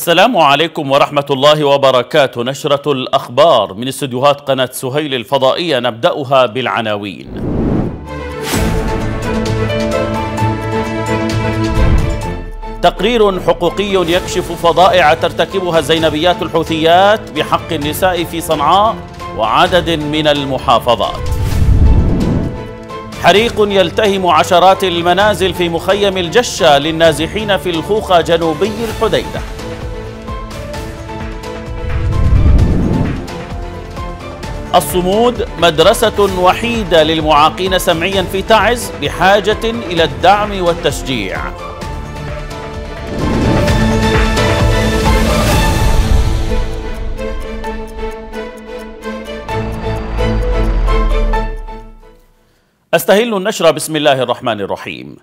السلام عليكم ورحمة الله وبركاته نشرة الأخبار من استديوهات قناة سهيل الفضائية نبدأها بالعناوين تقرير حقوقي يكشف فضائع ترتكبها الزينبيات الحوثيات بحق النساء في صنعاء وعدد من المحافظات حريق يلتهم عشرات المنازل في مخيم الجشة للنازحين في الخوخة جنوبي الحديدة الصمود مدرسة وحيدة للمعاقين سمعيا في تعز بحاجة إلى الدعم والتشجيع أستهل النشر بسم الله الرحمن الرحيم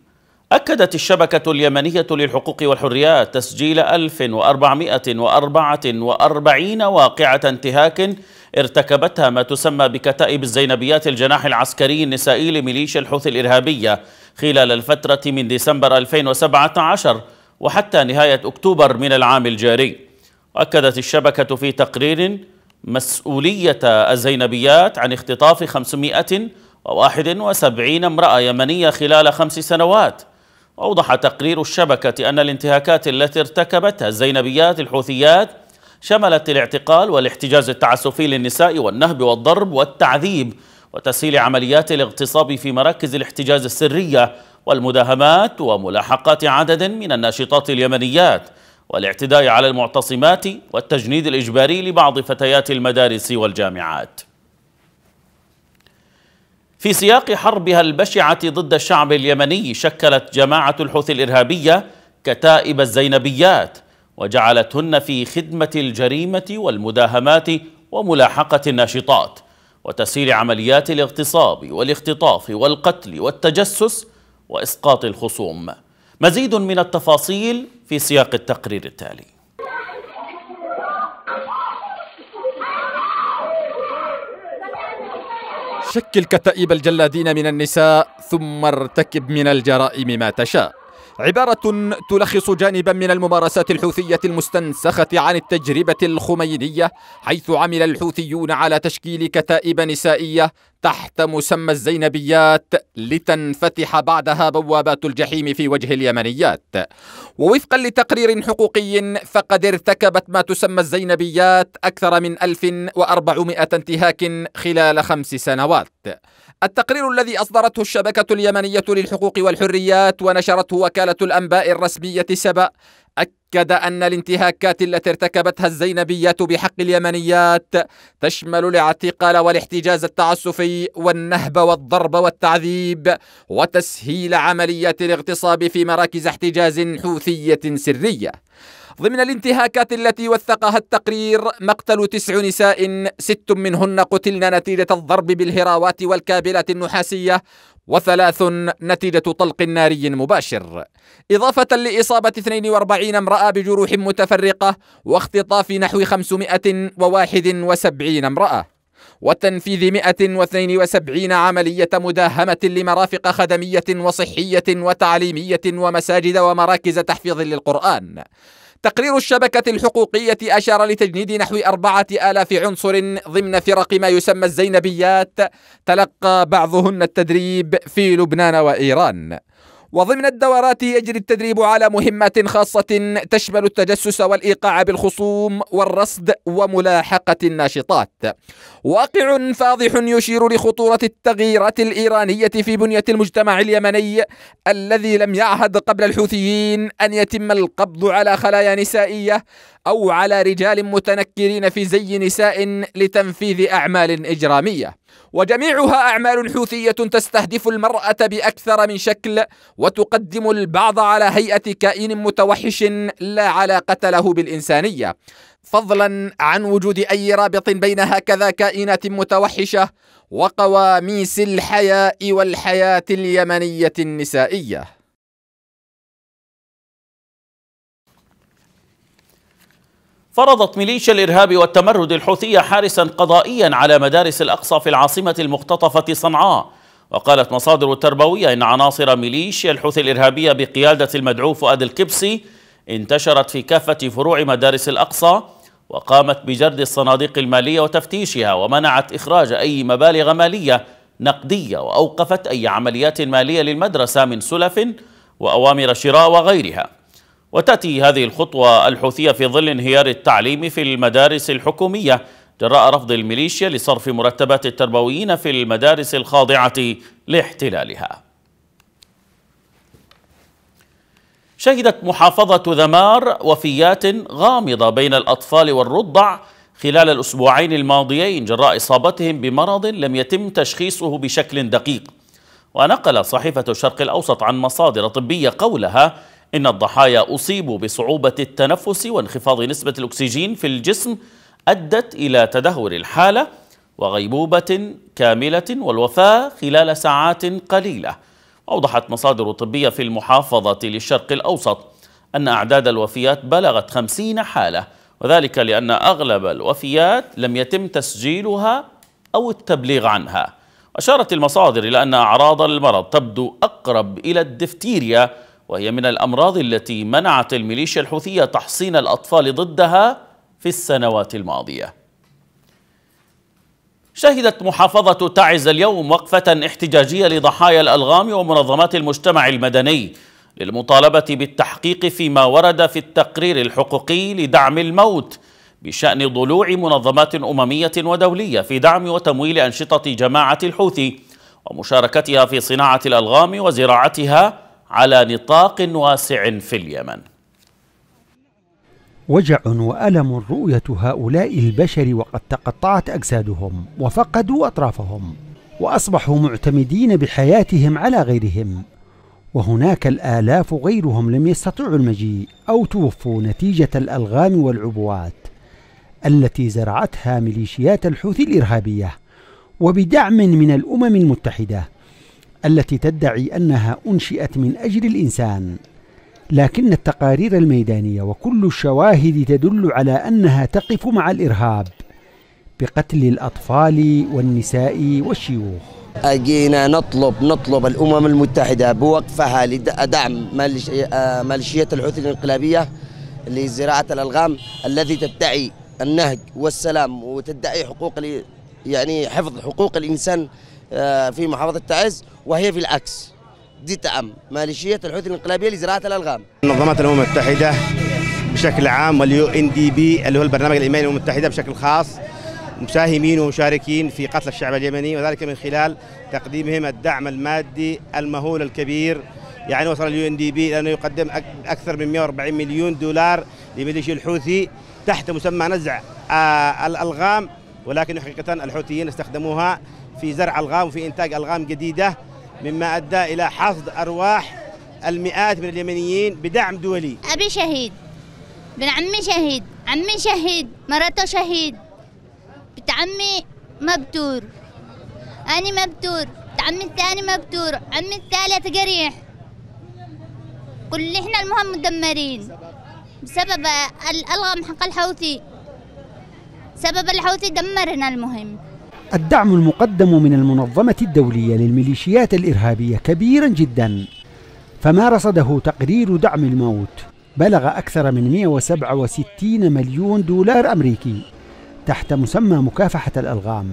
أكدت الشبكة اليمنية للحقوق والحريات تسجيل 1444 واقعة انتهاك ارتكبتها ما تسمى بكتائب الزينبيات الجناح العسكري النسائي لميليشيا الحوثي الإرهابية خلال الفترة من ديسمبر 2017 وحتى نهاية أكتوبر من العام الجاري وأكدت الشبكة في تقرير مسؤولية الزينبيات عن اختطاف 571 امرأة يمنية خلال خمس سنوات أوضح تقرير الشبكة أن الانتهاكات التي ارتكبتها الزينبيات الحوثيات شملت الاعتقال والاحتجاز التعسفي للنساء والنهب والضرب والتعذيب وتسهيل عمليات الاغتصاب في مراكز الاحتجاز السرية والمداهمات وملاحقات عدد من الناشطات اليمنيات والاعتداء على المعتصمات والتجنيد الإجباري لبعض فتيات المدارس والجامعات في سياق حربها البشعة ضد الشعب اليمني شكلت جماعة الحوثي الإرهابية كتائب الزينبيات وجعلتهن في خدمة الجريمة والمداهمات وملاحقة الناشطات وتسير عمليات الاغتصاب والاختطاف والقتل والتجسس وإسقاط الخصوم مزيد من التفاصيل في سياق التقرير التالي شكل كتائب الجلادين من النساء ثم ارتكب من الجرائم ما تشاء عبارة تلخص جانبا من الممارسات الحوثية المستنسخة عن التجربة الخمينية حيث عمل الحوثيون على تشكيل كتائب نسائية تحت مسمى الزينبيات لتنفتح بعدها بوابات الجحيم في وجه اليمنيات ووفقا لتقرير حقوقي فقد ارتكبت ما تسمى الزينبيات أكثر من 1400 انتهاك خلال خمس سنوات التقرير الذي أصدرته الشبكة اليمنية للحقوق والحريات ونشرته وكالة الأنباء الرسمية سبأ أكد أن الانتهاكات التي ارتكبتها الزينبيات بحق اليمنيات تشمل الاعتقال والاحتجاز التعسفي والنهب والضرب والتعذيب وتسهيل عمليات الاغتصاب في مراكز احتجاز حوثية سرية ضمن الانتهاكات التي وثقها التقرير مقتل تسع نساء ست منهن قتلن نتيجة الضرب بالهراوات والكابلات النحاسية وثلاث نتيجة طلق ناري مباشر إضافة لإصابة 42 امرأة بجروح متفرقة واختطاف نحو 571 امرأة وتنفيذ 172 عملية مداهمة لمرافق خدمية وصحية وتعليمية ومساجد ومراكز تحفيظ للقرآن تقرير الشبكة الحقوقية أشار لتجنيد نحو أربعة آلاف عنصر ضمن فرق ما يسمى الزينبيات تلقى بعضهن التدريب في لبنان وإيران وضمن الدورات يجري التدريب على مهمات خاصة تشمل التجسس والإيقاع بالخصوم والرصد وملاحقة الناشطات. واقع فاضح يشير لخطورة التغييرات الإيرانية في بنية المجتمع اليمني الذي لم يعهد قبل الحوثيين أن يتم القبض على خلايا نسائية أو على رجال متنكرين في زي نساء لتنفيذ أعمال إجرامية وجميعها أعمال حوثية تستهدف المرأة بأكثر من شكل وتقدم البعض على هيئة كائن متوحش لا علاقة له بالإنسانية فضلا عن وجود أي رابط بين هكذا كائنات متوحشة وقواميس الحياء والحياة اليمنية النسائية فرضت ميليشيا الإرهاب والتمرد الحوثية حارسا قضائيا على مدارس الأقصى في العاصمة المختطفة صنعاء وقالت مصادر تربوية إن عناصر ميليشيا الحوثي الإرهابية بقيادة المدعو فؤاد الكبسي انتشرت في كافة فروع مدارس الأقصى وقامت بجرد الصناديق المالية وتفتيشها ومنعت إخراج أي مبالغ مالية نقدية وأوقفت أي عمليات مالية للمدرسة من سلف وأوامر شراء وغيرها وتأتي هذه الخطوة الحوثية في ظل انهيار التعليم في المدارس الحكومية جراء رفض الميليشيا لصرف مرتبات التربويين في المدارس الخاضعة لاحتلالها شهدت محافظة ذمار وفيات غامضة بين الأطفال والرضع خلال الأسبوعين الماضيين جراء إصابتهم بمرض لم يتم تشخيصه بشكل دقيق ونقل صحيفة الشرق الأوسط عن مصادر طبية قولها إن الضحايا أصيبوا بصعوبة التنفس وانخفاض نسبة الأكسجين في الجسم أدت إلى تدهور الحالة وغيبوبة كاملة والوفاة خلال ساعات قليلة أوضحت مصادر طبية في المحافظة للشرق الأوسط أن أعداد الوفيات بلغت خمسين حالة وذلك لأن أغلب الوفيات لم يتم تسجيلها أو التبليغ عنها أشارت المصادر إلى أن أعراض المرض تبدو أقرب إلى الدفتيريا وهي من الأمراض التي منعت الميليشيا الحوثية تحصين الأطفال ضدها في السنوات الماضية شهدت محافظة تعز اليوم وقفة احتجاجية لضحايا الألغام ومنظمات المجتمع المدني للمطالبة بالتحقيق فيما ورد في التقرير الحقوقي لدعم الموت بشأن ضلوع منظمات أممية ودولية في دعم وتمويل أنشطة جماعة الحوثي ومشاركتها في صناعة الألغام وزراعتها على نطاق واسع في اليمن وجع وألم رؤية هؤلاء البشر وقد تقطعت أجسادهم وفقدوا أطرافهم وأصبحوا معتمدين بحياتهم على غيرهم وهناك الآلاف غيرهم لم يستطيعوا المجيء أو توفوا نتيجة الألغام والعبوات التي زرعتها ميليشيات الحوثي الإرهابية وبدعم من الأمم المتحدة التي تدعي أنها أنشئت من أجل الإنسان لكن التقارير الميدانية وكل الشواهد تدل على أنها تقف مع الإرهاب بقتل الأطفال والنساء والشيوخ أجينا نطلب نطلب الأمم المتحدة بوقفها لدعم ماليشيات الحوثي الانقلابية لزراعة الألغام الذي تدعي النهج والسلام وتدعي حقوق يعني حفظ حقوق الإنسان آه، في محافظه تعز وهي في العكس دي تعم ماليشية الحوثي الانقلابية لزراعة الألغام منظمة الأمم المتحدة بشكل عام واليو ان دي بي اللي هو البرنامج الإيماني للأمم المتحدة بشكل خاص مساهمين ومشاركين في قتل الشعب اليمني وذلك من خلال تقديمهم الدعم المادي المهول الكبير يعني وصل اليو ان دي بي لانه يقدم اكثر من 140 مليون دولار لميليشيا الحوثي تحت مسمى نزع آه، الالغام ولكن حقيقه الحوثيين استخدموها في زرع الغام وفي إنتاج ألغام جديدة مما أدى إلى حصد أرواح المئات من اليمنيين بدعم دولي أبي شهيد بن عمي شهيد عمي شهيد مرته شهيد بنت عمي مبتور أنا مبتور بنت عمي الثاني مبتور عمي الثالث جريح كل احنا المهم مدمرين بسبب الألغام حق الحوثي سبب الحوثي دمرنا المهم الدعم المقدم من المنظمة الدولية للميليشيات الإرهابية كبيرا جدا فما رصده تقرير دعم الموت بلغ أكثر من 167 مليون دولار أمريكي تحت مسمى مكافحة الألغام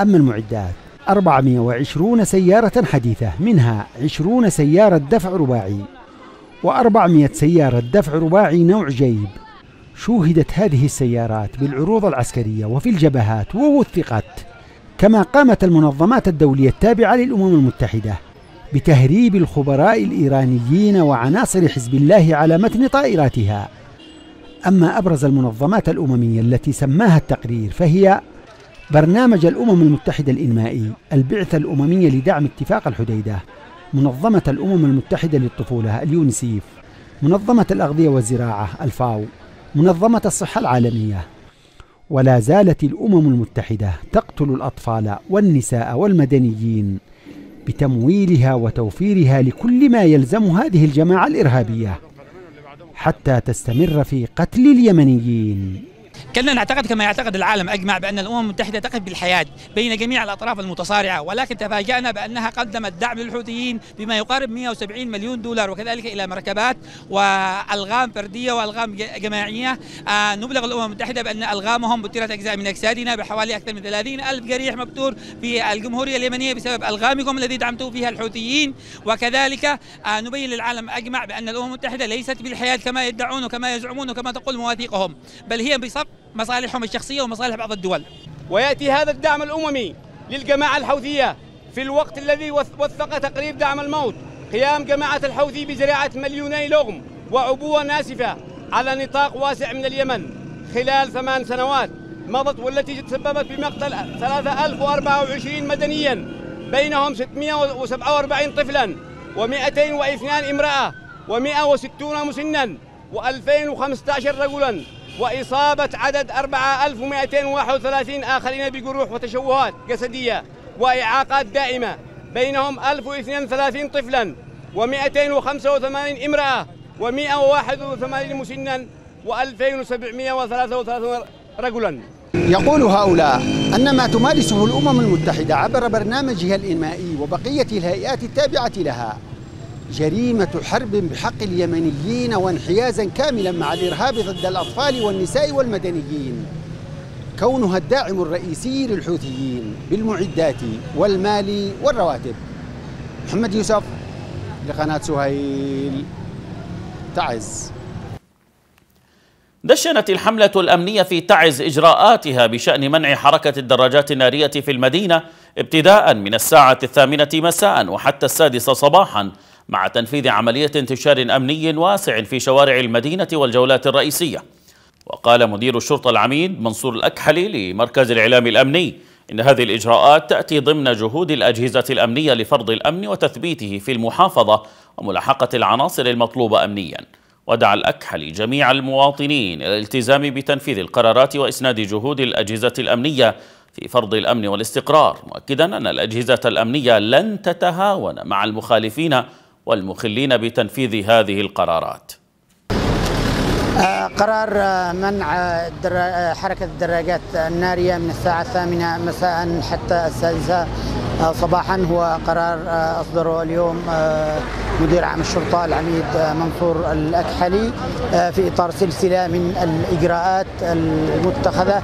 أما المعدات 420 سيارة حديثة منها 20 سيارة دفع رباعي و400 سيارة دفع رباعي نوع جيب شوهدت هذه السيارات بالعروض العسكرية وفي الجبهات ووثقت كما قامت المنظمات الدولية التابعة للأمم المتحدة بتهريب الخبراء الإيرانيين وعناصر حزب الله على متن طائراتها أما أبرز المنظمات الأممية التي سماها التقرير فهي برنامج الأمم المتحدة الإنمائي البعثة الأممية لدعم اتفاق الحديدة منظمة الأمم المتحدة للطفولة اليونسيف منظمة الأغذية والزراعة الفاو منظمة الصحة العالمية ولا زالت الأمم المتحدة تقتل الأطفال والنساء والمدنيين بتمويلها وتوفيرها لكل ما يلزم هذه الجماعة الإرهابية حتى تستمر في قتل اليمنيين كنا نعتقد كما يعتقد العالم أجمع بأن الأمم المتحدة تقف بالحياد بين جميع الأطراف المتصارعة ولكن تفاجأنا بأنها قدمت دعم للحوثيين بما يقارب 170 مليون دولار وكذلك إلى مركبات وألغام فردية وألغام جماعية آه، نبلغ الأمم المتحدة بأن ألغامهم بترت أجزاء من أجسادنا بحوالي أكثر من 30 ألف جريح مبتور في الجمهورية اليمنية بسبب ألغامكم الذي دعمتم فيها الحوثيين وكذلك آه، نبين للعالم أجمع بأن الأمم المتحدة ليست بالحياد كما يدعون وكما يزعمون وكما تقول مواثيقهم بل هي بصف مصالحهم الشخصية ومصالح بعض الدول ويأتي هذا الدعم الأممي للجماعة الحوثية في الوقت الذي وثق تقريب دعم الموت قيام جماعة الحوثي بزراعة مليوني لغم وعبوة ناسفة على نطاق واسع من اليمن خلال ثمان سنوات مضت والتي تسببت بمقتل 3024 مدنيا بينهم 647 طفلا و202 امرأة و160 مسنا و2015 رجلا وإصابة عدد 4231 آخرين بجروح وتشوهات جسدية وإعاقات دائمة بينهم 1032 طفلا و285 امرأة و181 مسنا و2733 رجلا يقول هؤلاء أن ما تمارسه الأمم المتحدة عبر برنامجها الإنمائي وبقية الهيئات التابعة لها جريمة حرب بحق اليمنيين وانحيازا كاملا مع الإرهاب ضد الأطفال والنساء والمدنيين كونها الداعم الرئيسي للحوثيين بالمعدات والمال والرواتب محمد يوسف لقناة سهيل تعز دشنت الحملة الأمنية في تعز إجراءاتها بشأن منع حركة الدراجات النارية في المدينة ابتداء من الساعة الثامنة مساء وحتى السادسة صباحاً مع تنفيذ عملية انتشار أمني واسع في شوارع المدينة والجولات الرئيسية وقال مدير الشرطة العميد منصور الأكحلي لمركز الإعلام الأمني إن هذه الإجراءات تأتي ضمن جهود الأجهزة الأمنية لفرض الأمن وتثبيته في المحافظة وملاحقة العناصر المطلوبة أمنياً ودعا الأكحل جميع المواطنين إلى الالتزام بتنفيذ القرارات وإسناد جهود الأجهزة الأمنية في فرض الأمن والاستقرار مؤكدا أن الأجهزة الأمنية لن تتهاون مع المخالفين والمخلين بتنفيذ هذه القرارات آه، قرار آه، منع آه، حركة الدراجات النارية من الساعة الثامنة مساء حتى السادسة صباحا هو قرار أصدره اليوم مدير عام الشرطة العميد منصور الأكحلي في إطار سلسلة من الإجراءات المتخذة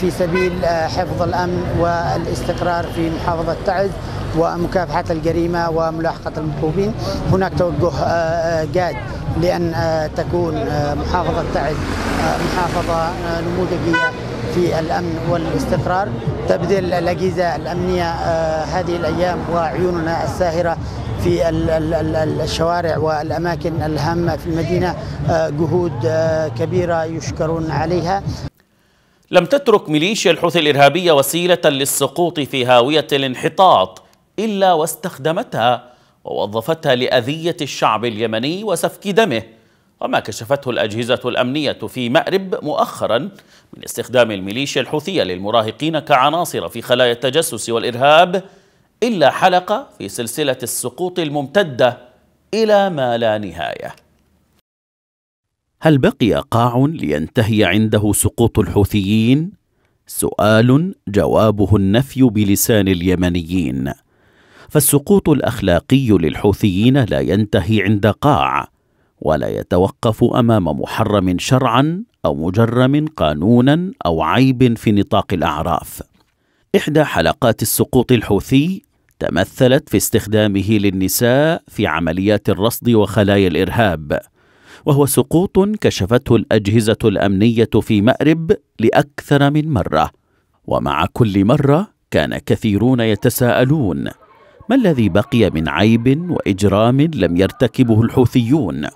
في سبيل حفظ الأمن والاستقرار في محافظة تعز ومكافحة الجريمة وملاحقة المطلوبين هناك توجه جاد آه، آه، لأن آه، تكون محافظة تعز محافظة نموذجية في الأمن والاستقرار تبذل الأجهزة الأمنية هذه الأيام وعيوننا الساهرة في الشوارع والأماكن الهامة في المدينة جهود كبيرة يشكرون عليها لم تترك ميليشيا الحوثي الإرهابية وسيلة للسقوط في هاوية الانحطاط إلا واستخدمتها ووظفتها لأذية الشعب اليمني وسفك دمه وما كشفته الأجهزة الأمنية في مأرب مؤخرا من استخدام الميليشيا الحوثية للمراهقين كعناصر في خلايا التجسس والإرهاب إلا حلقة في سلسلة السقوط الممتدة إلى ما لا نهاية هل بقي قاع لينتهي عنده سقوط الحوثيين؟ سؤال جوابه النفي بلسان اليمنيين فالسقوط الاخلاقي للحوثيين لا ينتهي عند قاع ولا يتوقف امام محرم شرعا او مجرم قانونا او عيب في نطاق الاعراف احدى حلقات السقوط الحوثي تمثلت في استخدامه للنساء في عمليات الرصد وخلايا الارهاب وهو سقوط كشفته الاجهزه الامنيه في مارب لاكثر من مره ومع كل مره كان كثيرون يتساءلون ما الذي بقي من عيب واجرام لم يرتكبه الحوثيون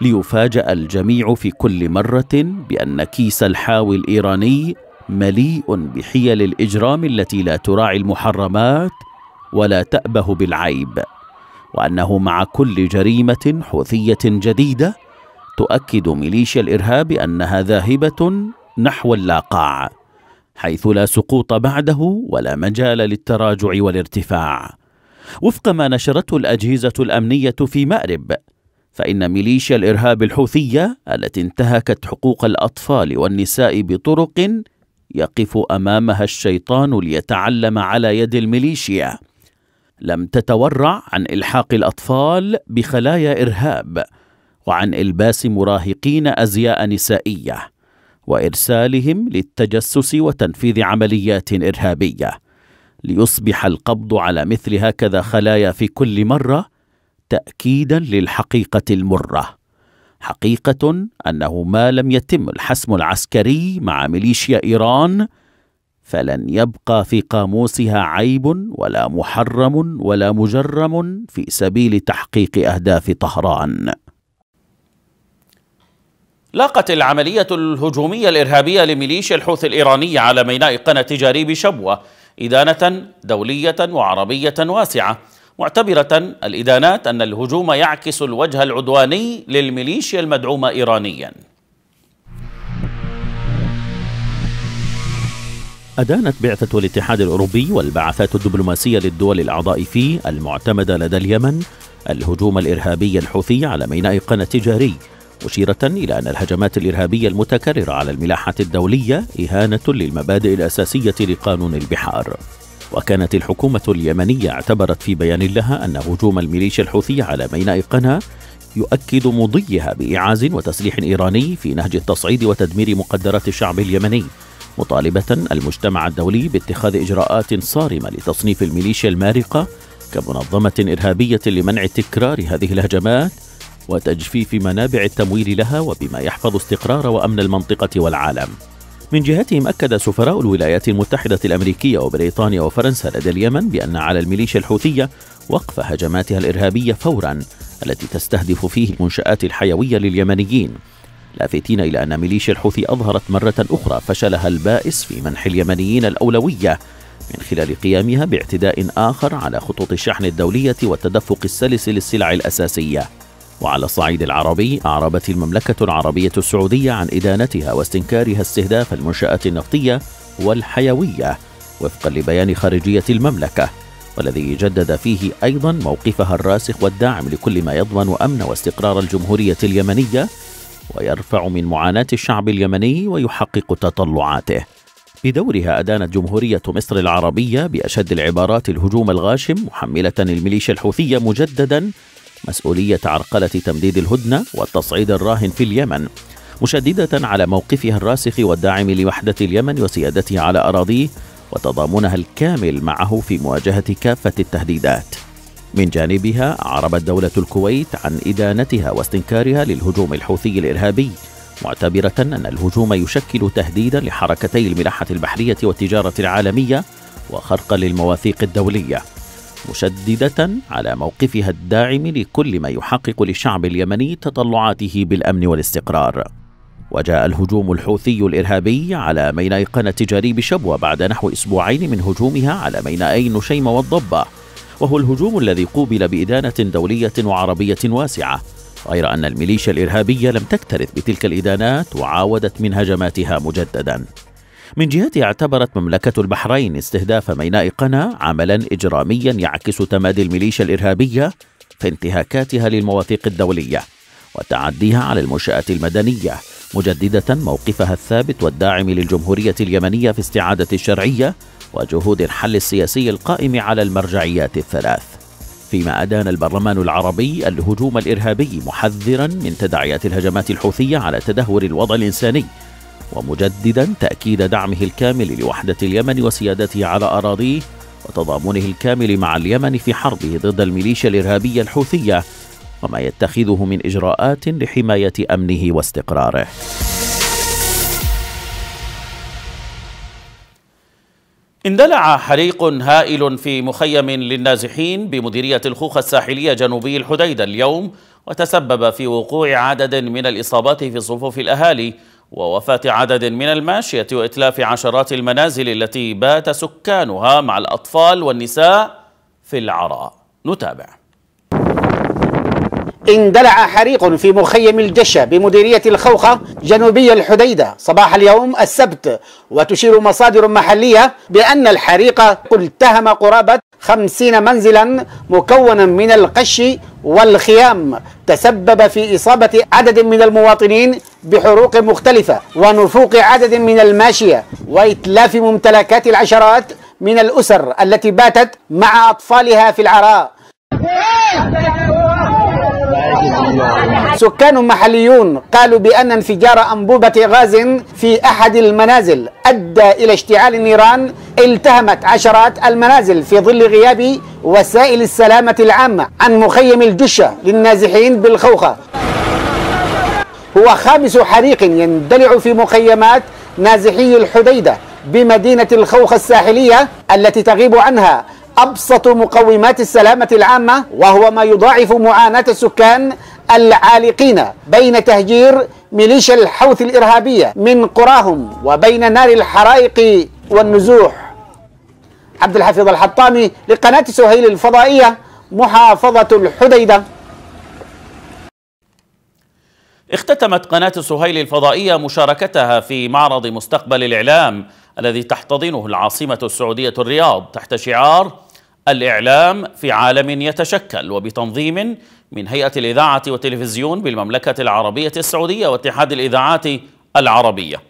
ليفاجا الجميع في كل مره بان كيس الحاوي الايراني مليء بحيل الاجرام التي لا تراعي المحرمات ولا تابه بالعيب وانه مع كل جريمه حوثيه جديده تؤكد ميليشيا الارهاب انها ذاهبه نحو اللاقاع حيث لا سقوط بعده ولا مجال للتراجع والارتفاع وفق ما نشرته الأجهزة الأمنية في مأرب فإن ميليشيا الإرهاب الحوثية التي انتهكت حقوق الأطفال والنساء بطرق يقف أمامها الشيطان ليتعلم على يد الميليشيا لم تتورع عن إلحاق الأطفال بخلايا إرهاب وعن إلباس مراهقين أزياء نسائية وإرسالهم للتجسس وتنفيذ عمليات إرهابية ليصبح القبض على مثل هكذا خلايا في كل مره تاكيدا للحقيقه المره حقيقه انه ما لم يتم الحسم العسكري مع ميليشيا ايران فلن يبقى في قاموسها عيب ولا محرم ولا مجرم في سبيل تحقيق اهداف طهران لاقت العملية الهجومية الإرهابية لميليشيا الحوثي الإيرانية على ميناء قناه تجاري بشبوة إدانة دولية وعربية واسعة معتبرة الإدانات أن الهجوم يعكس الوجه العدواني للميليشيا المدعومة إيرانياً أدانت بعثة الاتحاد الأوروبي والبعثات الدبلوماسية للدول الأعضاء فيه المعتمدة لدى اليمن الهجوم الإرهابي الحوثي على ميناء قناة التجاري مشيرة إلى أن الهجمات الإرهابية المتكررة على الملاحة الدولية إهانة للمبادئ الأساسية لقانون البحار وكانت الحكومة اليمنية اعتبرت في بيان لها أن هجوم الميليشيا الحوثية على ميناء قنا يؤكد مضيها بإعاز وتسليح إيراني في نهج التصعيد وتدمير مقدرات الشعب اليمني مطالبة المجتمع الدولي باتخاذ إجراءات صارمة لتصنيف الميليشيا المارقة كمنظمة إرهابية لمنع تكرار هذه الهجمات وتجفيف منابع التمويل لها وبما يحفظ استقرار وامن المنطقه والعالم. من جهتهم أكد سفراء الولايات المتحدة الأمريكية وبريطانيا وفرنسا لدى اليمن بأن على الميليشيا الحوثية وقف هجماتها الإرهابية فورا التي تستهدف فيه المنشآت الحيوية لليمنيين لافتين إلى أن ميليشيا الحوثي أظهرت مرة أخرى فشلها البائس في منح اليمنيين الأولوية من خلال قيامها باعتداء آخر على خطوط الشحن الدولية والتدفق السلس للسلع الأساسية وعلى الصعيد العربي أعربت المملكة العربية السعودية عن إدانتها واستنكارها استهداف المنشآت النفطية والحيوية وفقا لبيان خارجية المملكة والذي جدد فيه أيضا موقفها الراسخ والداعم لكل ما يضمن أمن واستقرار الجمهورية اليمنية ويرفع من معاناة الشعب اليمني ويحقق تطلعاته بدورها أدانت جمهورية مصر العربية بأشد العبارات الهجوم الغاشم محملة الميليشيا الحوثية مجددا مسؤولية عرقلة تمديد الهدنة والتصعيد الراهن في اليمن مشددة على موقفها الراسخ والداعم لوحدة اليمن وسيادته على أراضيه وتضامنها الكامل معه في مواجهة كافة التهديدات من جانبها أعربت دولة الكويت عن إدانتها واستنكارها للهجوم الحوثي الإرهابي معتبرة أن الهجوم يشكل تهديدا لحركتي الملاحة البحرية والتجارة العالمية وخرقا للمواثيق الدوليه مشدده على موقفها الداعم لكل ما يحقق للشعب اليمني تطلعاته بالامن والاستقرار وجاء الهجوم الحوثي الارهابي على ميناء قناة التجاري بشبوه بعد نحو اسبوعين من هجومها على مينائي نشيمه والضبه وهو الهجوم الذي قوبل بادانه دوليه وعربيه واسعه غير ان الميليشيا الارهابيه لم تكترث بتلك الادانات وعاودت من هجماتها مجددا من جهتها اعتبرت مملكة البحرين استهداف ميناء قنا عملا إجراميا يعكس تمادي الميليشيا الإرهابية في انتهاكاتها للمواثيق الدولية وتعديها على المنشآت المدنية مجددة موقفها الثابت والداعم للجمهورية اليمنية في استعادة الشرعية وجهود الحل السياسي القائم على المرجعيات الثلاث فيما أدان البرلمان العربي الهجوم الإرهابي محذرا من تداعيات الهجمات الحوثية على تدهور الوضع الإنساني ومجددا تأكيد دعمه الكامل لوحدة اليمن وسيادته على أراضيه وتضامنه الكامل مع اليمن في حربه ضد الميليشيا الإرهابية الحوثية وما يتخذه من إجراءات لحماية أمنه واستقراره اندلع حريق هائل في مخيم للنازحين بمديرية الخوخة الساحلية جنوبي الحديدة اليوم وتسبب في وقوع عدد من الإصابات في صفوف الأهالي ووفاة عدد من الماشية وإتلاف عشرات المنازل التي بات سكانها مع الأطفال والنساء في العراء نتابع اندلع حريق في مخيم الجشة بمديرية الخوخة جنوبي الحديدة صباح اليوم السبت وتشير مصادر محلية بأن الحريق التهم قرابة خمسين منزلا مكونا من القش والخيام تسبب في إصابة عدد من المواطنين بحروق مختلفة ونفوق عدد من الماشية وإتلاف ممتلكات العشرات من الأسر التي باتت مع أطفالها في العراء سكان محليون قالوا بأن انفجار أنبوبة غاز في أحد المنازل أدى إلى اشتعال النيران التهمت عشرات المنازل في ظل غياب وسائل السلامة العامة عن مخيم الجشة للنازحين بالخوخة هو خامس حريق يندلع في مخيمات نازحي الحديدة بمدينة الخوخة الساحلية التي تغيب عنها أبسط مقومات السلامة العامة وهو ما يضاعف معاناة السكان العالقين بين تهجير ميليشيا الحوث الإرهابية من قراهم وبين نار الحرائق والنزوح عبد الحفيظ الحطامي لقناة سهيل الفضائية محافظة الحديدة اختتمت قناة سهيل الفضائية مشاركتها في معرض مستقبل الإعلام الذي تحتضنه العاصمة السعودية الرياض تحت شعار الإعلام في عالم يتشكل وبتنظيم من هيئة الإذاعة والتلفزيون بالمملكة العربية السعودية واتحاد الإذاعات العربية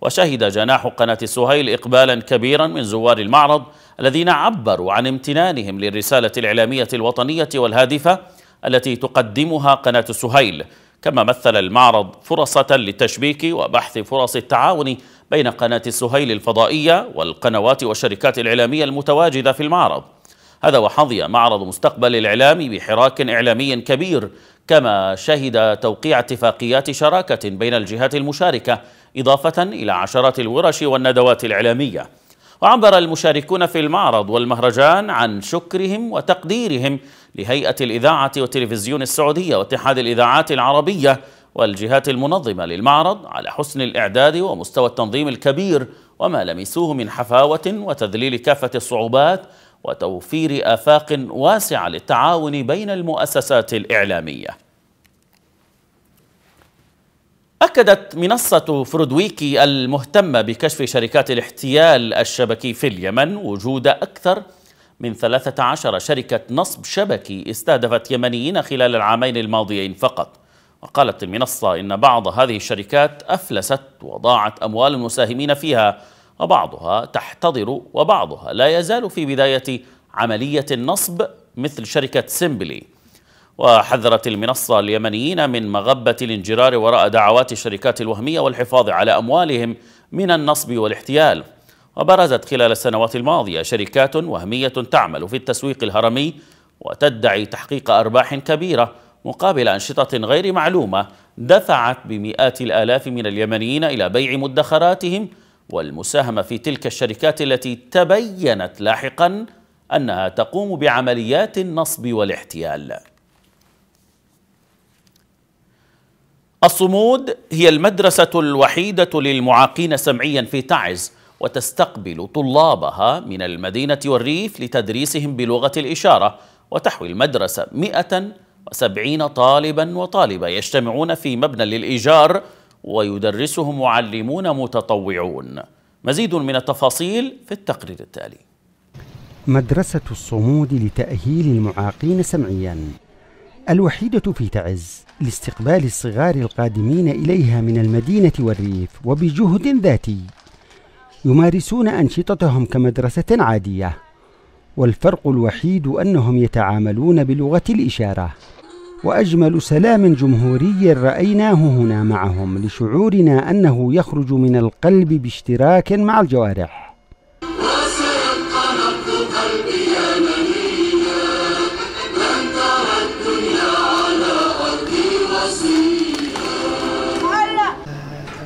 وشهد جناح قناة سهيل إقبالا كبيرا من زوار المعرض الذين عبروا عن امتنانهم للرسالة الإعلامية الوطنية والهادفة التي تقدمها قناة سهيل كما مثل المعرض فرصة لتشبيك وبحث فرص التعاون بين قناة السهيل الفضائية والقنوات والشركات الإعلامية المتواجدة في المعرض هذا وحظي معرض مستقبل الإعلام بحراك إعلامي كبير كما شهد توقيع اتفاقيات شراكة بين الجهات المشاركة إضافة إلى عشرات الورش والندوات الإعلامية وعبر المشاركون في المعرض والمهرجان عن شكرهم وتقديرهم لهيئة الإذاعة والتلفزيون السعودية واتحاد الإذاعات العربية والجهات المنظمة للمعرض على حسن الإعداد ومستوى التنظيم الكبير وما لمسوه من حفاوة وتذليل كافة الصعوبات وتوفير آفاق واسعة للتعاون بين المؤسسات الإعلامية أكدت منصة فرودويكي المهتمة بكشف شركات الاحتيال الشبكي في اليمن وجود أكثر من 13 شركة نصب شبكي استهدفت يمنيين خلال العامين الماضيين فقط وقالت المنصة إن بعض هذه الشركات أفلست وضاعت أموال المساهمين فيها وبعضها تحتضر وبعضها لا يزال في بداية عملية النصب مثل شركة سيمبلي وحذرت المنصة اليمنيين من مغبة الانجرار وراء دعوات الشركات الوهمية والحفاظ على أموالهم من النصب والاحتيال وبرزت خلال السنوات الماضية شركات وهمية تعمل في التسويق الهرمي وتدعي تحقيق أرباح كبيرة مقابل أنشطة غير معلومة دفعت بمئات الآلاف من اليمنيين إلى بيع مدخراتهم والمساهمة في تلك الشركات التي تبينت لاحقا أنها تقوم بعمليات النصب والاحتيال الصمود هي المدرسة الوحيدة للمعاقين سمعيا في تعز وتستقبل طلابها من المدينة والريف لتدريسهم بلغة الإشارة وتحوي المدرسة 170 طالبا وطالبة يجتمعون في مبنى للإيجار ويدرسهم معلمون متطوعون مزيد من التفاصيل في التقرير التالي مدرسة الصمود لتأهيل المعاقين سمعيا الوحيدة في تعز لاستقبال الصغار القادمين إليها من المدينة والريف وبجهد ذاتي يمارسون أنشطتهم كمدرسة عادية والفرق الوحيد أنهم يتعاملون بلغة الإشارة وأجمل سلام جمهوري رأيناه هنا معهم لشعورنا أنه يخرج من القلب باشتراك مع الجوارح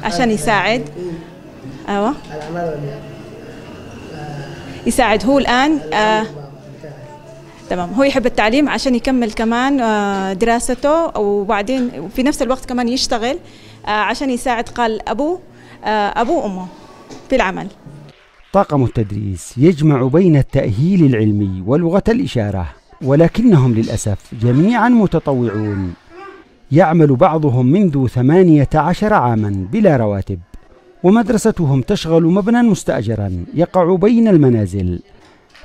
عشان يساعد ايوه أه. يساعد هو الان أه. تمام هو يحب التعليم عشان يكمل كمان أه، دراسته وبعدين في نفس الوقت كمان يشتغل عشان يساعد قال ابوه ابوه وامه في العمل طاقم التدريس يجمع بين التأهيل العلمي ولغة الإشارة ولكنهم للأسف جميعا متطوعون يعمل بعضهم منذ 18 عاما بلا رواتب ومدرستهم تشغل مبنى مستأجرا يقع بين المنازل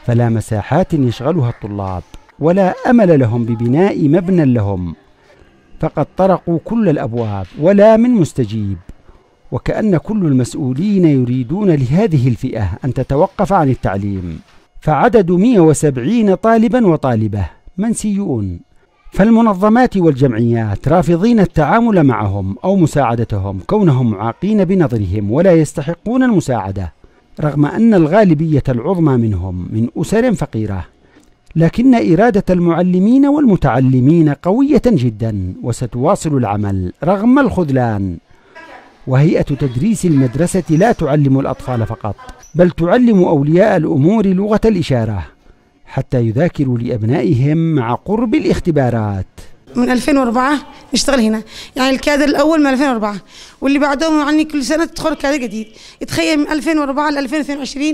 فلا مساحات يشغلها الطلاب ولا أمل لهم ببناء مبنى لهم فقد طرقوا كل الأبواب ولا من مستجيب وكأن كل المسؤولين يريدون لهذه الفئة أن تتوقف عن التعليم فعدد 170 طالبا وطالبة منسيون فالمنظمات والجمعيات رافضين التعامل معهم أو مساعدتهم كونهم معاقين بنظرهم ولا يستحقون المساعدة رغم أن الغالبية العظمى منهم من أسر فقيرة لكن إرادة المعلمين والمتعلمين قوية جدا وستواصل العمل رغم الخذلان وهيئة تدريس المدرسة لا تعلم الأطفال فقط بل تعلم أولياء الأمور لغة الإشارة حتى يذاكروا لأبنائهم مع قرب الاختبارات من 2004 نشتغل هنا يعني الكادر الاول من 2004 واللي بعدهم يعني كل سنه تدخل كادر جديد تخيل من 2004 ل 2022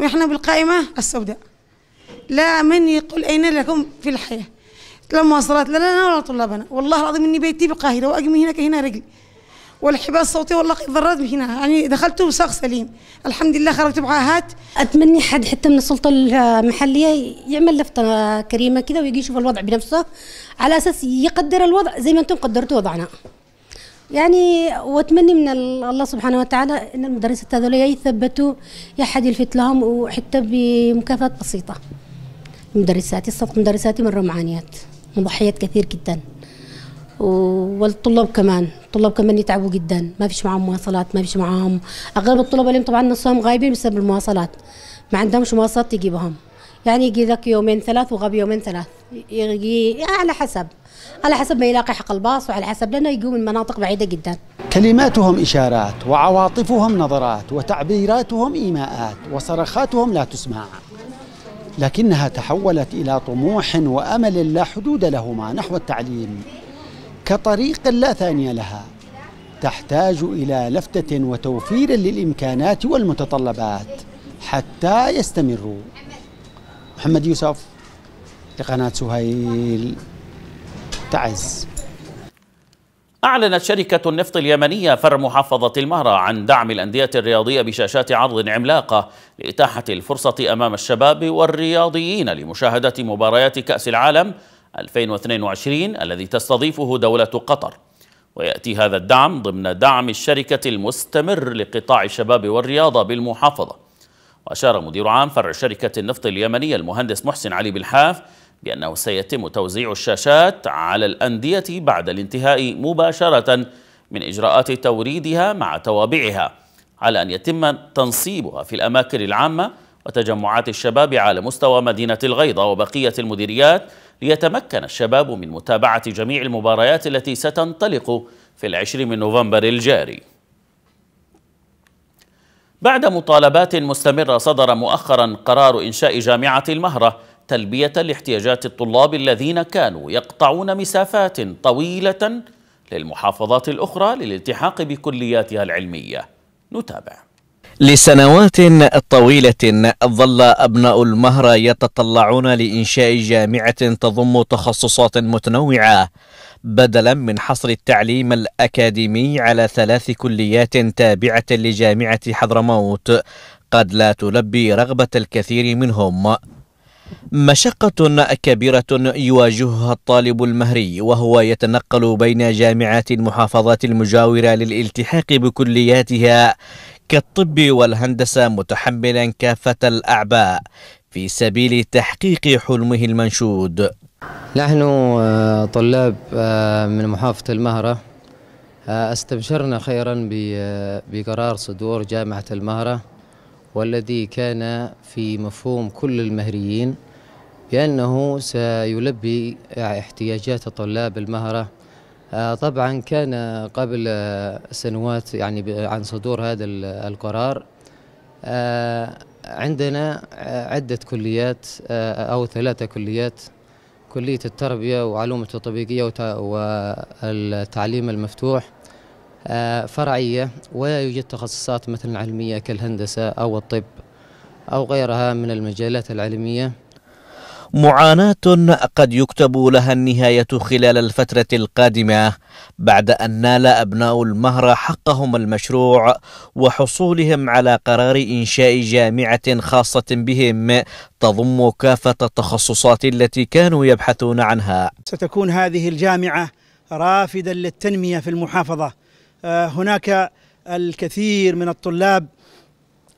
ونحن بالقائمه السوداء لا من يقول اين لكم في الحياه لا مواصلات لا لا ولا طلابنا والله العظيم اني بيتي بالقاهره وأقمي هناك هنا رجلي والحبال الصوتي والله ضرت هنا يعني دخلت وساق سليم الحمد لله خرجت بعاهات أتمنى حد حتى من السلطة المحلية يعمل لفتة كريمة كذا ويجي يشوف الوضع بنفسه على أساس يقدر الوضع زي ما أنتم قدرتوا وضعنا يعني واتمنى من الله سبحانه وتعالى ان المدرسات هذول يثبتوا يا حد يلفت لهم وحتى بمكافات بسيطه مدرساتي الصف مدرساتي مره معانيات مضحيات كثير جدا والطلاب كمان الطلاب كمان يتعبوا جدا ما فيش معاهم مواصلات ما فيش معاهم اغلب الطلاب اللي طبعا نصهم غايبين بسبب المواصلات ما عندهمش مواصلات تجيبهم يعني يجي ذاك يومين ثلاث وغاب يومين ثلاث يجي على حسب على حسب ما يلاقي حق الباص وعلى حسب لانه يجوا من مناطق بعيده جدا كلماتهم اشارات وعواطفهم نظرات وتعبيراتهم ايماءات وصرخاتهم لا تسمع لكنها تحولت الى طموح وامل لا حدود لهما نحو التعليم كطريق لا ثاني لها تحتاج إلى لفتة وتوفير للإمكانات والمتطلبات حتى يستمروا محمد يوسف لقناة سهيل تعز أعلنت شركة النفط اليمنية فرع محافظة المهرة عن دعم الأندية الرياضية بشاشات عرض عملاقة لإتاحة الفرصة أمام الشباب والرياضيين لمشاهدة مباريات كأس العالم 2022 الذي تستضيفه دولة قطر ويأتي هذا الدعم ضمن دعم الشركة المستمر لقطاع الشباب والرياضة بالمحافظة وأشار مدير عام فرع شركة النفط اليمنية المهندس محسن علي بالحاف بأنه سيتم توزيع الشاشات على الأندية بعد الانتهاء مباشرة من إجراءات توريدها مع توابعها على أن يتم تنصيبها في الأماكن العامة وتجمعات الشباب على مستوى مدينة الغيضة وبقية المديريات ليتمكن الشباب من متابعة جميع المباريات التي ستنطلق في العشر من نوفمبر الجاري بعد مطالبات مستمرة صدر مؤخرا قرار إنشاء جامعة المهرة تلبية لاحتياجات الطلاب الذين كانوا يقطعون مسافات طويلة للمحافظات الأخرى للالتحاق بكلياتها العلمية نتابع لسنوات طويلة ظل أبناء المهرة يتطلعون لإنشاء جامعة تضم تخصصات متنوعة بدلا من حصر التعليم الأكاديمي على ثلاث كليات تابعة لجامعة حضرموت قد لا تلبي رغبة الكثير منهم مشقة كبيرة يواجهها الطالب المهري وهو يتنقل بين جامعات المحافظات المجاورة للالتحاق بكلياتها كالطب والهندسة متحملا كافة الأعباء في سبيل تحقيق حلمه المنشود نحن آه، طلاب آه، من محافظة المهرة آه، استبشرنا خيرا بقرار صدور جامعة المهرة والذي كان في مفهوم كل المهريين بأنه سيلبي احتياجات طلاب المهرة آه، طبعا كان قبل سنوات يعني عن صدور هذا القرار آه، عندنا عدة كليات آه، أو ثلاثة كليات كلية التربية وعلوم التطبيقية والتعليم المفتوح فرعية ولا يوجد تخصصات مثل علمية كالهندسة أو الطب أو غيرها من المجالات العلمية معاناة قد يكتب لها النهاية خلال الفترة القادمة بعد أن نال أبناء المهر حقهم المشروع وحصولهم على قرار إنشاء جامعة خاصة بهم تضم كافة التخصصات التي كانوا يبحثون عنها ستكون هذه الجامعة رافدا للتنمية في المحافظة آه، هناك الكثير من الطلاب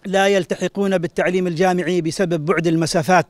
لا يلتحقون بالتعليم الجامعي بسبب بعد المسافات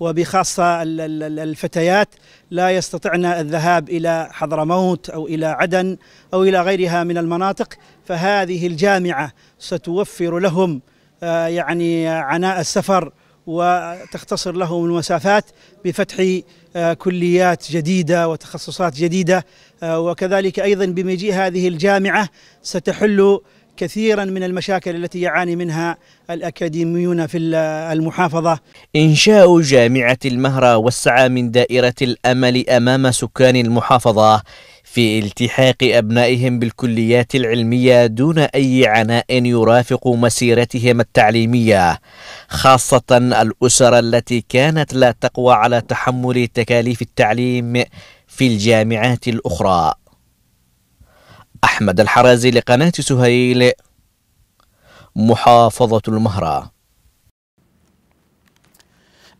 وبخاصة الفتيات لا يستطعن الذهاب إلى حضرموت أو إلى عدن أو إلى غيرها من المناطق فهذه الجامعة ستوفر لهم آه، يعني عناء السفر وتختصر لهم المسافات بفتح آه، كليات جديدة وتخصصات جديدة آه، وكذلك أيضا بمجيء هذه الجامعة ستحل كثيرا من المشاكل التي يعاني منها الأكاديميون في المحافظة إنشاء جامعة المهرة والسعى من دائرة الأمل أمام سكان المحافظة في التحاق أبنائهم بالكليات العلمية دون أي عناء يرافق مسيرتهم التعليمية خاصة الأسر التي كانت لا تقوى على تحمل تكاليف التعليم في الجامعات الأخرى أحمد الحرازي لقناة سهيل محافظة المهرة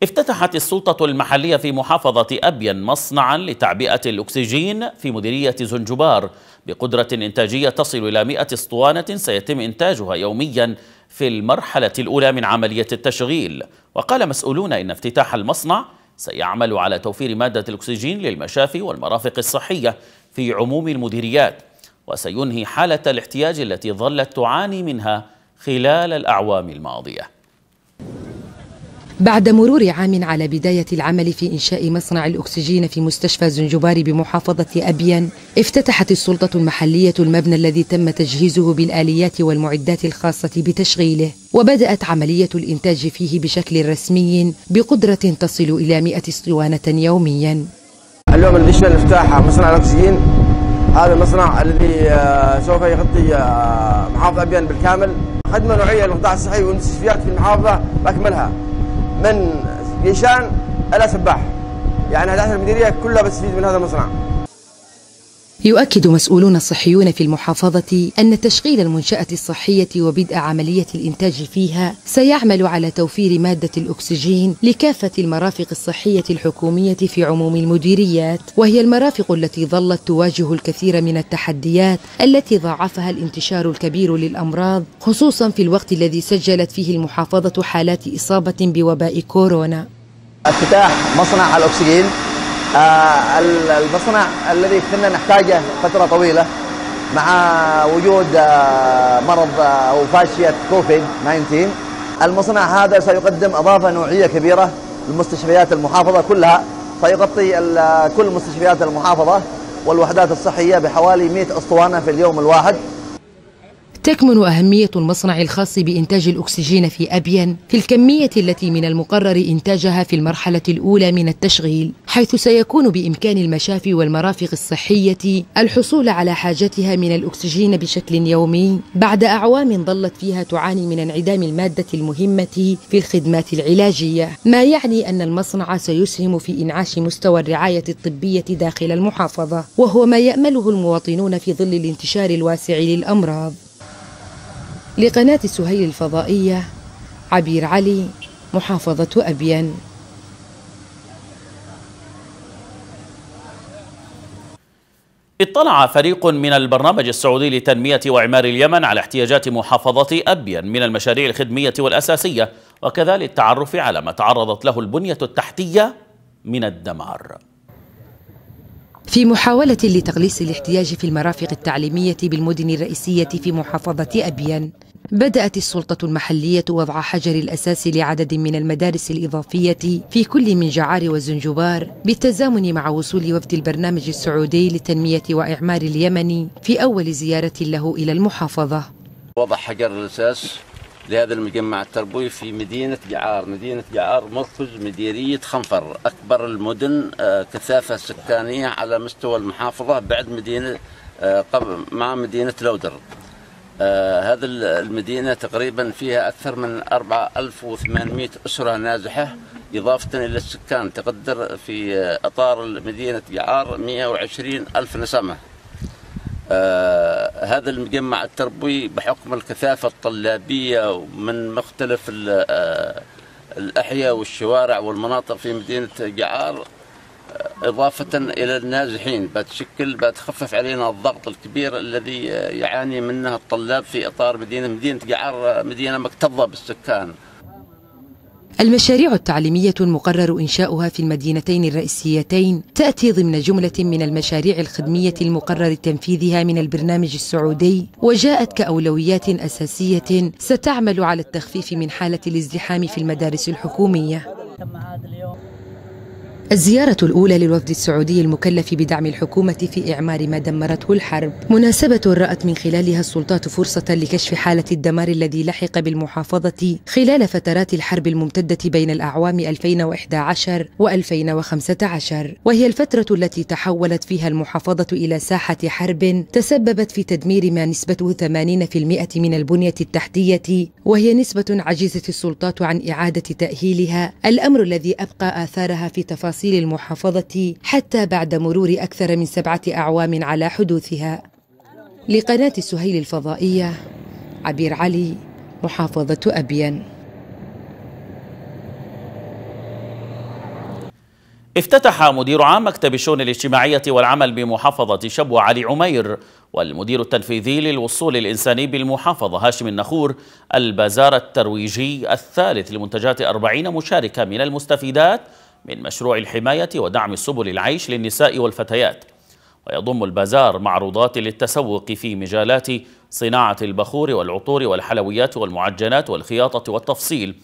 افتتحت السلطة المحلية في محافظة أبين مصنعا لتعبئة الأكسجين في مديرية زنجبار بقدرة إنتاجية تصل إلى 100 اسطوانة سيتم إنتاجها يوميا في المرحلة الأولى من عملية التشغيل وقال مسؤولون إن افتتاح المصنع سيعمل على توفير مادة الأكسجين للمشافي والمرافق الصحية في عموم المديريات وسينهي حالة الاحتياج التي ظلت تعاني منها خلال الأعوام الماضية بعد مرور عام على بداية العمل في إنشاء مصنع الأكسجين في مستشفى زنجبار بمحافظة أبيان افتتحت السلطة المحلية المبنى الذي تم تجهيزه بالآليات والمعدات الخاصة بتشغيله وبدأت عملية الإنتاج فيه بشكل رسمي بقدرة تصل إلى 100 اسطوانة يوميا اليوم الفيشوال افتتاح مصنع الأكسجين هذا المصنع الذي آه، سوف يغطي آه، محافظة أبيان بالكامل خدمة نوعية للقطاع الصحي والمستشفيات في المحافظة بأكملها من جيشان إلى سباح يعني هذه المديرية كلها بتستفيد من هذا المصنع يؤكد مسؤولون صحيون في المحافظة أن تشغيل المنشأة الصحية وبدء عملية الإنتاج فيها سيعمل على توفير مادة الأكسجين لكافة المرافق الصحية الحكومية في عموم المديريات وهي المرافق التي ظلت تواجه الكثير من التحديات التي ضاعفها الانتشار الكبير للأمراض خصوصا في الوقت الذي سجلت فيه المحافظة حالات إصابة بوباء كورونا افتتاح مصنع الأكسجين آه، المصنع الذي كنا نحتاجه فترة طويلة مع وجود آه، مرض آه، أو فاشية كوفيد 19 المصنع هذا سيقدم إضافة نوعية كبيرة لمستشفيات المحافظة كلها سيغطي كل مستشفيات المحافظة والوحدات الصحية بحوالي 100 أسطوانة في اليوم الواحد تكمن أهمية المصنع الخاص بإنتاج الأكسجين في أبين في الكمية التي من المقرر إنتاجها في المرحلة الأولى من التشغيل حيث سيكون بإمكان المشافي والمرافق الصحية الحصول على حاجتها من الأكسجين بشكل يومي بعد أعوام ظلت فيها تعاني من انعدام المادة المهمة في الخدمات العلاجية ما يعني أن المصنع سيسهم في إنعاش مستوى الرعاية الطبية داخل المحافظة وهو ما يأمله المواطنون في ظل الانتشار الواسع للأمراض لقناة سهيل الفضائية عبير علي محافظة أبين اطلع فريق من البرنامج السعودي لتنمية وإعمار اليمن على احتياجات محافظة أبين من المشاريع الخدمية والأساسية وكذا للتعرف على ما تعرضت له البنية التحتية من الدمار في محاولة لتقليص الاحتياج في المرافق التعليمية بالمدن الرئيسية في محافظة أبيان بدأت السلطة المحلية وضع حجر الأساس لعدد من المدارس الإضافية في كل من جعار وزنجبار بالتزامن مع وصول وفد البرنامج السعودي لتنمية وإعمار اليمن في أول زيارة له إلى المحافظة وضع حجر الأساس لهذا المجمع التربوي في مدينة جعار مدينة جعار مركز مديرية خنفر أكبر المدن آه، كثافة سكانية على مستوى المحافظة بعد مدينة آه، مع مدينة لودر آه، هذا المدينة تقريبا فيها أكثر من 4800 أسرة نازحة إضافة إلى السكان تقدر في أطار مدينة جعار 120 ألف نسمة آه، هذا المجمع التربوي بحكم الكثافة الطلابية من مختلف آه، الأحياء والشوارع والمناطق في مدينة جعار آه، إضافة إلى النازحين بتشكل بتخفف علينا الضغط الكبير الذي يعاني منه الطلاب في إطار مدينة مدينة جعار مدينة مكتظة بالسكان المشاريع التعليمية المقرر إنشاؤها في المدينتين الرئيسيتين تأتي ضمن جملة من المشاريع الخدمية المقرر تنفيذها من البرنامج السعودي وجاءت كأولويات أساسية ستعمل على التخفيف من حالة الازدحام في المدارس الحكومية الزيارة الأولى للوفد السعودي المكلف بدعم الحكومة في إعمار ما دمرته الحرب مناسبة رأت من خلالها السلطات فرصة لكشف حالة الدمار الذي لحق بالمحافظة خلال فترات الحرب الممتدة بين الأعوام 2011 و 2015 وهي الفترة التي تحولت فيها المحافظة إلى ساحة حرب تسببت في تدمير ما نسبته 80% من البنية التحتية وهي نسبة عجزت السلطات عن إعادة تأهيلها الأمر الذي أبقى آثارها في تفاصيل تفاصيل المحافظة حتى بعد مرور أكثر من سبعة أعوام على حدوثها لقناة سهيل الفضائية عبير علي محافظة أبين افتتح مدير عام مكتب الشؤون الاجتماعية والعمل بمحافظة شبوة علي عمير والمدير التنفيذي للوصول الإنساني بالمحافظة هاشم النخور البازار الترويجي الثالث لمنتجات أربعين مشاركة من المستفيدات من مشروع الحماية ودعم سبل العيش للنساء والفتيات ويضم البازار معروضات للتسوق في مجالات صناعة البخور والعطور والحلويات والمعجنات والخياطة والتفصيل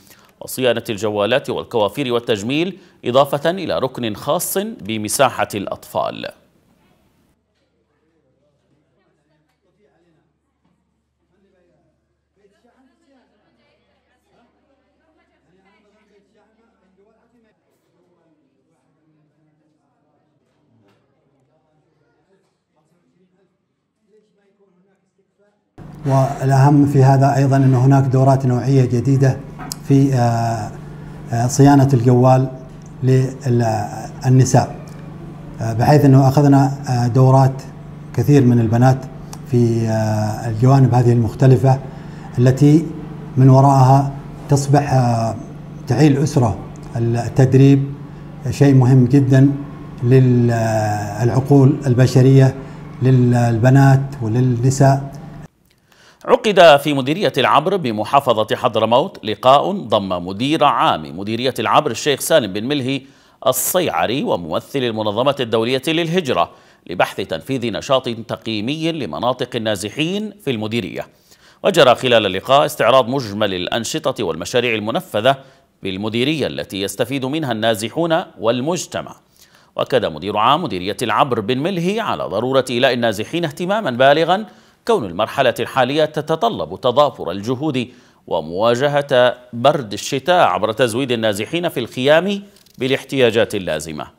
وصيانة الجوالات والكوافير والتجميل إضافة إلى ركن خاص بمساحة الأطفال والاهم في هذا ايضا ان هناك دورات نوعيه جديده في آه، آه، صيانه الجوال للنساء آه، بحيث انه اخذنا دورات كثير من البنات في الجوانب هذه المختلفه التي من وراءها تصبح تعيل اسره التدريب شيء مهم جدا للعقول البشريه للبنات وللنساء عقد في مديرية العبر بمحافظة حضرموت لقاء ضم مدير عام مديرية العبر الشيخ سالم بن ملهي الصيعري وممثل المنظمة الدولية للهجرة لبحث تنفيذ نشاط تقييمي لمناطق النازحين في المديرية وجرى خلال اللقاء استعراض مجمل الأنشطة والمشاريع المنفذة بالمديرية التي يستفيد منها النازحون والمجتمع وأكد مدير عام مديرية العبر بن ملهي على ضرورة إيلاء النازحين اهتماما بالغا كون المرحلة الحالية تتطلب تضافر الجهود ومواجهة برد الشتاء عبر تزويد النازحين في الخيام بالاحتياجات اللازمة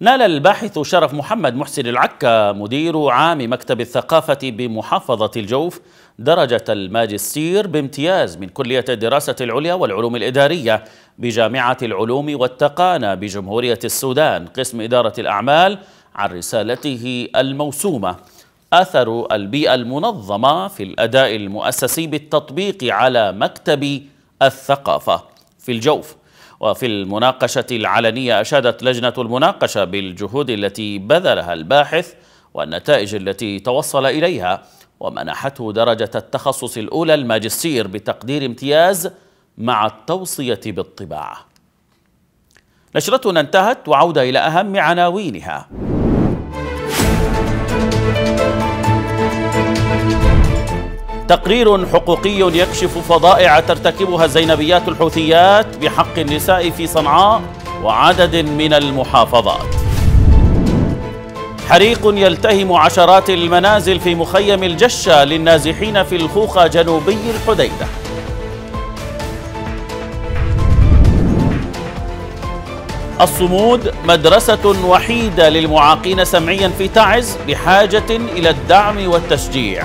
نال الباحث شرف محمد محسن العكا مدير عام مكتب الثقافة بمحافظة الجوف درجة الماجستير بامتياز من كلية الدراسة العليا والعلوم الإدارية بجامعة العلوم والتقانة بجمهورية السودان قسم إدارة الأعمال عن رسالته الموسومة أثر البيئة المنظمة في الأداء المؤسسي بالتطبيق على مكتب الثقافة في الجوف وفي المناقشة العلنية أشادت لجنة المناقشة بالجهود التي بذلها الباحث والنتائج التي توصل إليها ومنحته درجة التخصص الأولى الماجستير بتقدير امتياز مع التوصية بالطباعة نشرتنا انتهت وعودة إلى أهم عناوينها تقرير حقوقي يكشف فضائع ترتكبها الزينبيات الحوثيات بحق النساء في صنعاء وعدد من المحافظات حريق يلتهم عشرات المنازل في مخيم الجشة للنازحين في الخوخة جنوبي الحديدة الصمود مدرسة وحيدة للمعاقين سمعيا في تعز بحاجة إلى الدعم والتشجيع